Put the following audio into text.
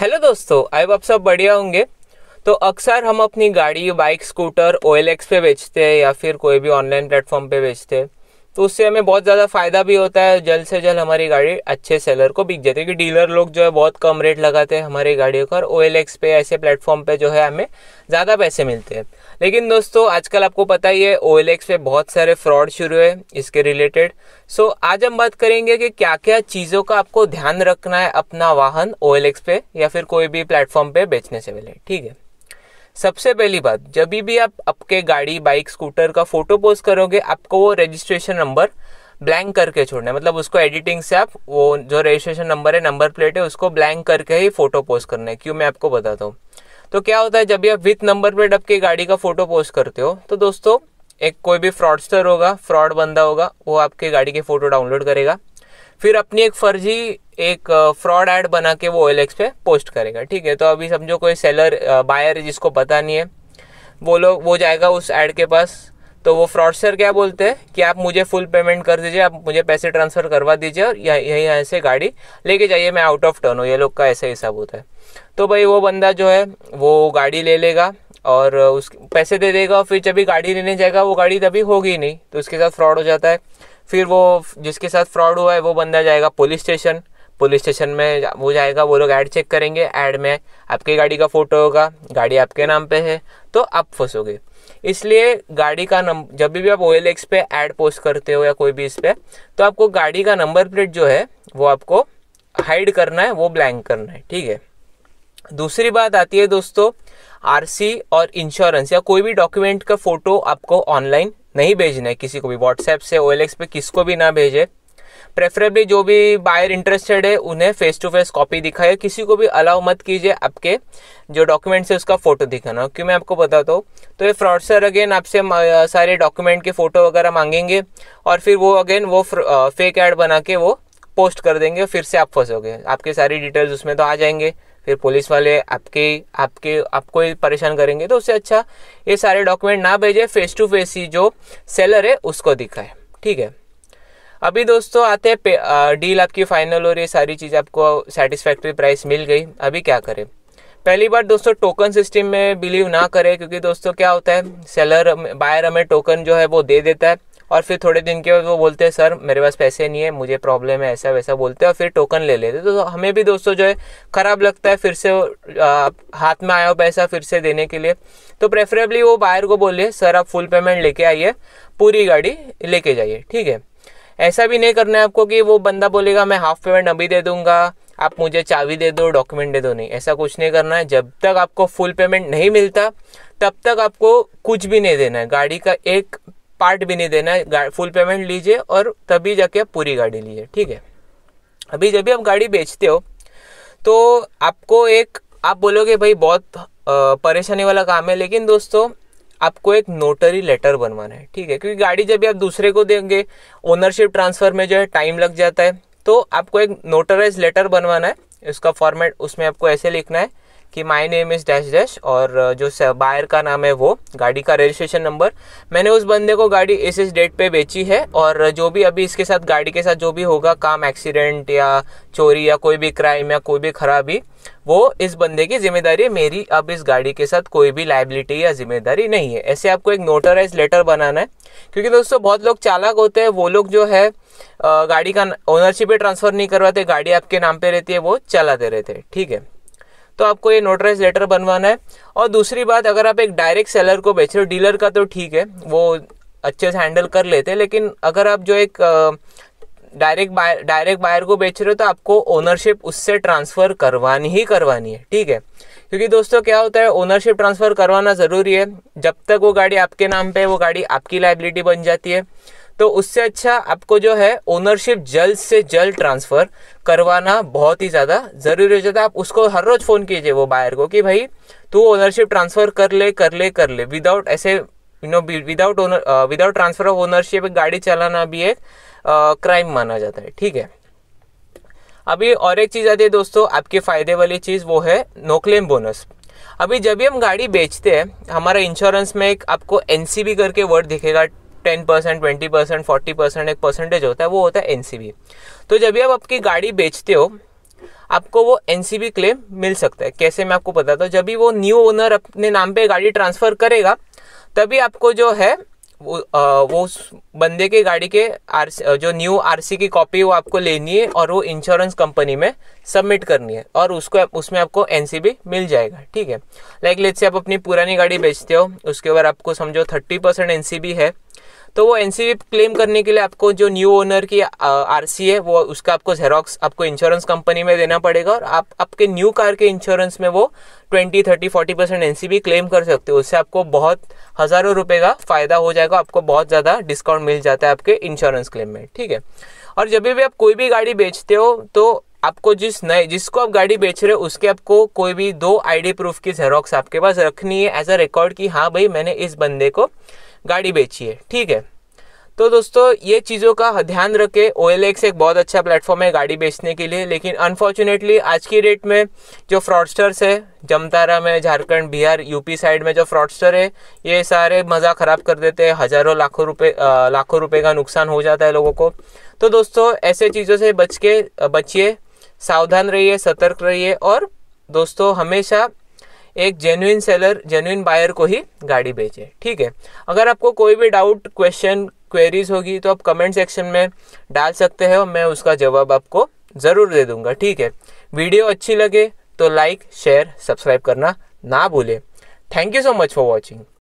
hello दोस्तों आई आप सब बढ़िया होंगे तो अक्सर हम अपनी गाड़ी बाइक स्कूटर ओ पे बेचते हैं या फिर कोई भी ऑनलाइन प्लेटफॉर्म पे बेचते हैं तो उससे हमें बहुत ज़्यादा फ़ायदा भी होता है जल्द से जल्द हमारी गाड़ी अच्छे सेलर को बिक जाती है क्योंकि डीलर लोग जो है बहुत कम रेट लगाते हैं हमारी गाड़ियों का और ओ पे ऐसे प्लेटफॉर्म पे जो है हमें ज़्यादा पैसे मिलते हैं लेकिन दोस्तों आजकल आपको पता ही है ओ पे बहुत सारे फ्रॉड शुरू है इसके रिलेटेड सो आज हम बात करेंगे कि क्या क्या चीज़ों का आपको ध्यान रखना है अपना वाहन ओ एल एक्स पे या फिर कोई भी प्लेटफॉर्म पर बेचने से पहले ठीक है सबसे पहली बात जब भी आप आपके गाड़ी बाइक स्कूटर का फोटो पोस्ट करोगे आपको वो रजिस्ट्रेशन नंबर ब्लैंक करके छोड़ना है मतलब उसको एडिटिंग से आप वो जो रजिस्ट्रेशन नंबर है नंबर प्लेट है उसको ब्लैंक करके ही फोटो पोस्ट करना है क्यों मैं आपको बताता हूँ तो क्या होता है जब भी आप विथ नंबर प्लेट आपकी गाड़ी का फोटो पोस्ट करते हो तो दोस्तों एक कोई भी फ्रॉडस्टर होगा फ्रॉड बंदा होगा वो आपके गाड़ी के फोटो डाउनलोड करेगा फिर अपनी एक फर्जी एक फ्रॉड ऐड बना के वो ओ पे पोस्ट करेगा ठीक है तो अभी समझो कोई सेलर बायर है जिसको पता नहीं है वो लोग वो जाएगा उस एड के पास तो वो फ्रॉडस्टर क्या बोलते हैं कि आप मुझे फुल पेमेंट कर दीजिए आप मुझे पैसे ट्रांसफ़र करवा दीजिए और यहीं यहीं यहाँ से गाड़ी लेके जाइए मैं आउट ऑफ टर्न हूँ ये लोग का ऐसा हिसाब होता है तो भाई वो बंदा जो है वो गाड़ी ले लेगा और उस पैसे दे देगा और फिर जब भी गाड़ी लेने जाएगा वो गाड़ी तभी होगी नहीं तो उसके साथ फ्रॉड हो जाता है फिर वो जिसके साथ फ्रॉड हुआ है वो बंदा जाएगा पुलिस स्टेशन पुलिस स्टेशन में वो जाएगा वो लोग ऐड चेक करेंगे ऐड में आपकी गाड़ी का फ़ोटो होगा गाड़ी आपके नाम पे है तो आप फंसोगे इसलिए गाड़ी का नंबर जब भी आप ओ एल एक्स पे ऐड पोस्ट करते हो या कोई भी इस पर तो आपको गाड़ी का नंबर प्लेट जो है वो आपको हाइड करना है वो ब्लैंक करना है ठीक है दूसरी बात आती है दोस्तों आरसी और इंश्योरेंस या कोई भी डॉक्यूमेंट का फ़ोटो आपको ऑनलाइन नहीं भेजना है किसी को भी व्हाट्सएप से ओ पे किसको भी ना भेजे प्रेफरेबली जो भी बायर इंटरेस्टेड है उन्हें फेस टू फेस कॉपी दिखाए किसी को भी अलाउ मत कीजिए आपके जो डॉक्यूमेंट्स है उसका फोटो दिखाना क्यों मैं आपको बताता हूँ तो ये फ्रॉडसर अगेन आपसे सारे डॉक्यूमेंट के फ़ोटो वगैरह मांगेंगे और फिर वो अगेन वो फेक एड बना के वो पोस्ट कर देंगे फिर से आप फंसोगे आपके सारी डिटेल्स उसमें तो आ जाएंगे फिर पुलिस वाले आपके आपके आपको ही परेशान करेंगे तो उससे अच्छा ये सारे डॉक्यूमेंट ना भेजे फेस टू फेस ही जो सेलर है उसको दिखाए ठीक है अभी दोस्तों आते हैं डील आपकी फाइनल हो रही है सारी चीज़ आपको सेटिस्फैक्ट्री प्राइस मिल गई अभी क्या करें पहली बार दोस्तों टोकन सिस्टम में बिलीव ना करें क्योंकि दोस्तों क्या होता है सेलर बायर हमें टोकन जो है वो दे देता है और फिर थोड़े दिन के बाद वो बोलते हैं सर मेरे पास पैसे नहीं है मुझे प्रॉब्लम है ऐसा वैसा बोलते हैं और फिर टोकन ले लेते तो हमें भी दोस्तों जो है ख़राब लगता है फिर से आ, हाथ में आया हो पैसा फिर से देने के लिए तो प्रेफरेबली वो बायर को बोलिए सर आप फुल पेमेंट लेके आइए पूरी गाड़ी लेके जाइए ठीक है ऐसा भी नहीं करना है आपको कि वो बंदा बोलेगा मैं हाफ पेमेंट अभी दे दूंगा आप मुझे चाबी दे दो डॉक्यूमेंट दे दो नहीं ऐसा कुछ नहीं करना है जब तक आपको फुल पेमेंट नहीं मिलता तब तक आपको कुछ भी नहीं देना है गाड़ी का एक पार्ट भी नहीं देना है फुल पेमेंट लीजिए और तभी जाके आप पूरी गाड़ी लीजिए ठीक है अभी जब भी आप गाड़ी बेचते हो तो आपको एक आप बोलोगे भाई बहुत परेशानी वाला काम है लेकिन दोस्तों आपको एक नोटरी लेटर बनवाना है ठीक है क्योंकि गाड़ी जब भी आप दूसरे को देंगे ओनरशिप ट्रांसफर में जो है टाइम लग जाता है तो आपको एक नोटराइज लेटर बनवाना है उसका फॉर्मेट उसमें आपको ऐसे लिखना है कि my name is dash dash और uh, जो बायर का नाम है वो गाड़ी का रजिस्ट्रेशन नंबर मैंने उस बंदे को गाड़ी इस इस डेट पे बेची है और uh, जो भी अभी इसके साथ गाड़ी के साथ जो भी होगा काम एक्सीडेंट या चोरी या कोई भी क्राइम या कोई भी खराबी वो इस बंदे की जिम्मेदारी मेरी अब इस गाड़ी के साथ कोई भी लाइबिलिटी या जिम्मेदारी नहीं है ऐसे आपको एक नोटराइज लेटर बनाना है क्योंकि दोस्तों बहुत लोग चालाक होते हैं वो लोग जो है uh, गाड़ी का ओनरशिप ही ट्रांसफ़र नहीं करवाते गाड़ी आपके नाम पे रहती है वो चलाते रहते हैं ठीक है तो आपको ये नोटराइज लेटर बनवाना है और दूसरी बात अगर आप एक डायरेक्ट सेलर को बेच रहे हो डीलर का तो ठीक है वो अच्छे से हैंडल कर लेते हैं लेकिन अगर आप जो एक डायरेक्ट बायर डायरेक्ट बायर को बेच रहे हो तो आपको ओनरशिप उससे ट्रांसफ़र करवानी ही करवानी है ठीक है क्योंकि दोस्तों क्या होता है ओनरशिप ट्रांसफ़र करवाना ज़रूरी है जब तक वो गाड़ी आपके नाम पे वो गाड़ी आपकी लाइबिलिटी बन जाती है तो उससे अच्छा आपको जो है ओनरशिप जल्द से जल्द ट्रांसफ़र करवाना बहुत ही ज़्यादा ज़रूरी हो जाता है आप उसको हर रोज़ फ़ोन कीजिए वो बायर को कि भाई तू ओनरशिप ट्रांसफ़र कर ले कर ले कर ले विदाउट ऐसे you know without owner without transfer of ownership गाड़ी चलाना भी एक क्राइम माना जाता है ठीक है अभी और एक चीज़ आती है दोस्तों आपके फ़ायदे वाली चीज़ वो है नो क्लेम बोनस अभी जब भी हम गाड़ी बेचते हैं हमारा इंश्योरेंस में एक आपको एन करके वर्ड दिखेगा ten percent twenty percent forty percent एक परसेंटेज होता है वो होता है एन तो जब भी आप आपकी गाड़ी बेचते हो आपको वो एन क्लेम मिल सकता है कैसे मैं आपको बताता हूँ जब भी वो न्यू ओनर अपने नाम पे गाड़ी ट्रांसफ़र करेगा तभी आपको जो है वो आ, वो बंदे के गाड़ी के आर जो न्यू आरसी की कॉपी वो आपको लेनी है और वो इंश्योरेंस कंपनी में सबमिट करनी है और उसको उसमें आपको एनसीबी मिल जाएगा ठीक है लाइक लेट से आप अपनी पुरानी गाड़ी बेचते हो उसके ऊपर आपको समझो थर्टी परसेंट एन है तो वो एन क्लेम करने के लिए आपको जो न्यू ओनर की आर है वो उसका आपको जेरोक्स आपको इंश्योरेंस कंपनी में देना पड़ेगा और आप आपके न्यू कार के इंश्योरेंस में वो twenty thirty forty percent N claim कर सकते हो उससे आपको बहुत हज़ारों रुपये का फ़ायदा हो जाएगा आपको बहुत ज़्यादा डिस्काउंट मिल जाता है आपके इंश्योरेंस क्लेम में ठीक है और जब भी आप कोई भी गाड़ी बेचते हो तो आपको जिस नए जिसको आप गाड़ी बेच रहे हो उसके आपको कोई भी दो आईडी प्रूफ की जेरोक्स आपके पास रखनी है एज अ रिकॉर्ड कि हाँ भाई मैंने इस बंदे को गाड़ी बेचिए ठीक है तो दोस्तों ये चीज़ों का ध्यान रखें ओ एल एक्स एक बहुत अच्छा प्लेटफॉर्म है गाड़ी बेचने के लिए लेकिन अनफॉर्चुनेटली आज की डेट में जो फ्रॉडस्टर्स है जमतारा में झारखंड बिहार यूपी साइड में जो फ्रॉडस्टर है ये सारे मज़ा ख़राब कर देते हैं हज़ारों लाखों रुपए लाखों रुपए का नुकसान हो जाता है लोगों को तो दोस्तों ऐसे चीज़ों से बच के बचिए सावधान रहिए सतर्क रहिए और दोस्तों हमेशा एक जेन्यून सेलर जेन्यून बायर को ही गाड़ी बेचे ठीक है अगर आपको कोई भी डाउट क्वेश्चन क्वेरीज होगी तो आप कमेंट सेक्शन में डाल सकते हैं और मैं उसका जवाब आपको ज़रूर दे दूंगा ठीक है वीडियो अच्छी लगे तो लाइक शेयर सब्सक्राइब करना ना भूलें thank you so much for watching